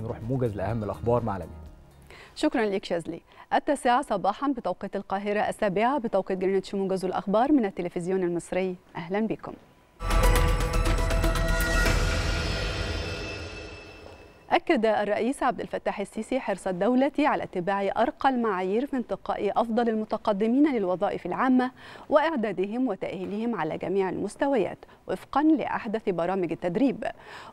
نروح موجز لاهم الاخبار مع لبي. شكرا لك شازلي التاسعة صباحا بتوقيت القاهرة السابعة بتوقيت جرينتش موجز الأخبار من التلفزيون المصري أهلا بكم أكد الرئيس عبد الفتاح السيسي حرص الدولة على اتباع أرقى المعايير في انتقاء أفضل المتقدمين للوظائف العامة وإعدادهم وتأهيلهم على جميع المستويات وفقا لأحدث برامج التدريب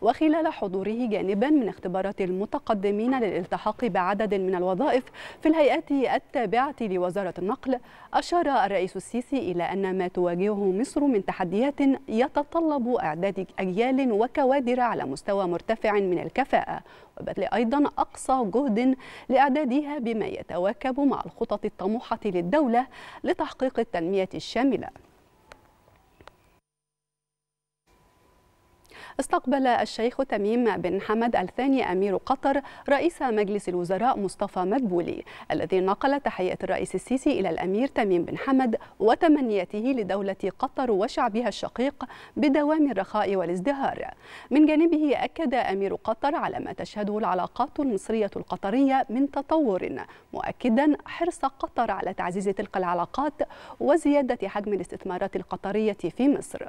وخلال حضوره جانبا من اختبارات المتقدمين للالتحاق بعدد من الوظائف في الهيئات التابعة لوزارة النقل أشار الرئيس السيسي إلى أن ما تواجهه مصر من تحديات يتطلب إعداد أجيال وكوادر على مستوى مرتفع من الكفاءة وبذل أيضا أقصى جهد لإعدادها بما يتواكب مع الخطط الطموحة للدولة لتحقيق التنمية الشاملة استقبل الشيخ تميم بن حمد الثاني أمير قطر رئيس مجلس الوزراء مصطفى مدبولي الذي نقل تحية الرئيس السيسي إلى الأمير تميم بن حمد وتمنياته لدولة قطر وشعبها الشقيق بدوام الرخاء والازدهار من جانبه أكد أمير قطر على ما تشهده العلاقات المصرية القطرية من تطور مؤكدا حرص قطر على تعزيز تلك العلاقات وزيادة حجم الاستثمارات القطرية في مصر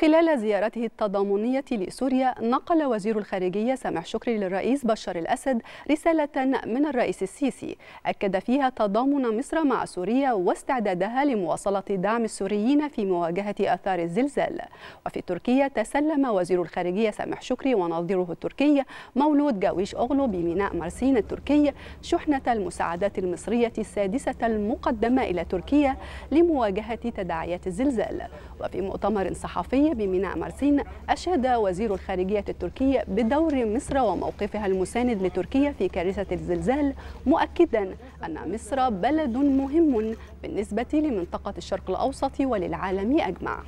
خلال زيارته التضامنية لسوريا نقل وزير الخارجية سامح شكري للرئيس بشار الأسد رسالة من الرئيس السيسي أكد فيها تضامن مصر مع سوريا واستعدادها لمواصلة دعم السوريين في مواجهة آثار الزلزال وفي تركيا تسلم وزير الخارجية سامح شكري ونظيره التركي مولود جاويش أغلو بميناء مرسين التركي شحنة المساعدات المصرية السادسة المقدمة إلى تركيا لمواجهة تداعيات الزلزال وفي مؤتمر صحفي التركية بميناء مرسين أشاد وزير الخارجية التركي بدور مصر وموقفها المساند لتركيا في كارثة الزلزال مؤكدا أن مصر بلد مهم بالنسبة لمنطقة الشرق الأوسط وللعالم أجمع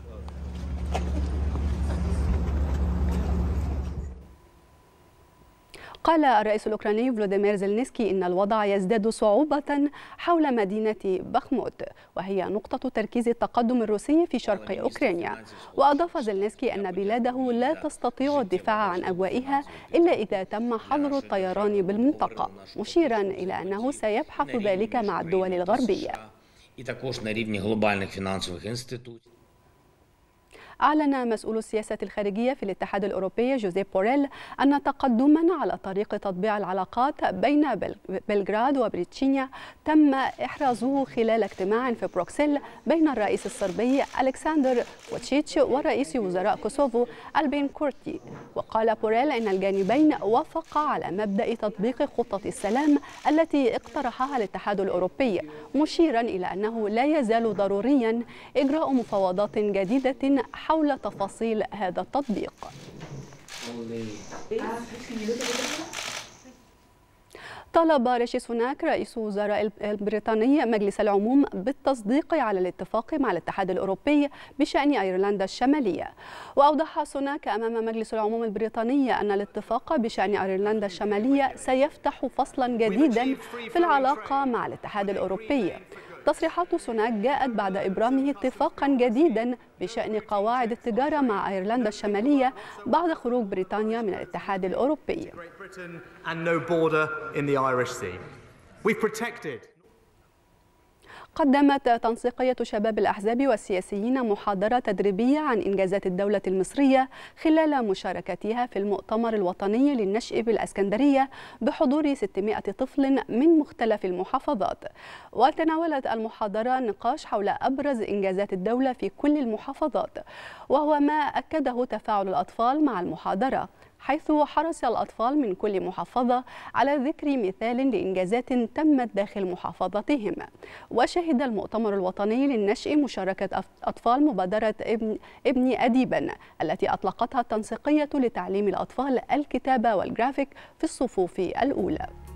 قال الرئيس الأوكراني فلوديمير زلنسكي إن الوضع يزداد صعوبة حول مدينة بخموت وهي نقطة تركيز التقدم الروسي في شرق أوكرانيا وأضاف زلنسكي أن بلاده لا تستطيع الدفاع عن أجوائها إلا إذا تم حظر الطيران بالمنطقة مشيرا إلى أنه سيبحث ذلك مع الدول الغربية أعلن مسؤول السياسة الخارجية في الاتحاد الأوروبي جوزيف بوريل أن تقدما على طريق تطبيع العلاقات بين بلغراد وبريتشينيا تم إحرازه خلال اجتماع في بروكسل بين الرئيس الصربي ألكسندر وتشيتش ورئيس وزراء كوسوفو ألبين كورتي وقال بوريل إن الجانبين وافقا على مبدأ تطبيق خطة السلام التي اقترحها الاتحاد الأوروبي مشيرا إلى أنه لا يزال ضروريا إجراء مفاوضات جديدة حول تفاصيل هذا التطبيق طلب ريشي سوناك رئيس وزراء البريطاني مجلس العموم بالتصديق على الاتفاق مع الاتحاد الأوروبي بشأن أيرلندا الشمالية وأوضح سوناك أمام مجلس العموم البريطاني أن الاتفاق بشأن أيرلندا الشمالية سيفتح فصلا جديدا في العلاقة مع الاتحاد الأوروبي تصريحات سوناك جاءت بعد إبرامه اتفاقا جديدا بشأن قواعد التجارة مع أيرلندا الشمالية بعد خروج بريطانيا من الاتحاد الأوروبي. قدمت تنسيقية شباب الأحزاب والسياسيين محاضرة تدريبية عن إنجازات الدولة المصرية خلال مشاركتها في المؤتمر الوطني للنشء بالأسكندرية بحضور 600 طفل من مختلف المحافظات وتناولت المحاضرة نقاش حول أبرز إنجازات الدولة في كل المحافظات وهو ما أكده تفاعل الأطفال مع المحاضرة حيث حرص الأطفال من كل محافظة على ذكر مثال لإنجازات تمت داخل محافظتهم وشهد المؤتمر الوطني للنشأ مشاركة أطفال مبادرة ابن, ابن أديبا التي أطلقتها التنسيقية لتعليم الأطفال الكتابة والجرافيك في الصفوف الأولى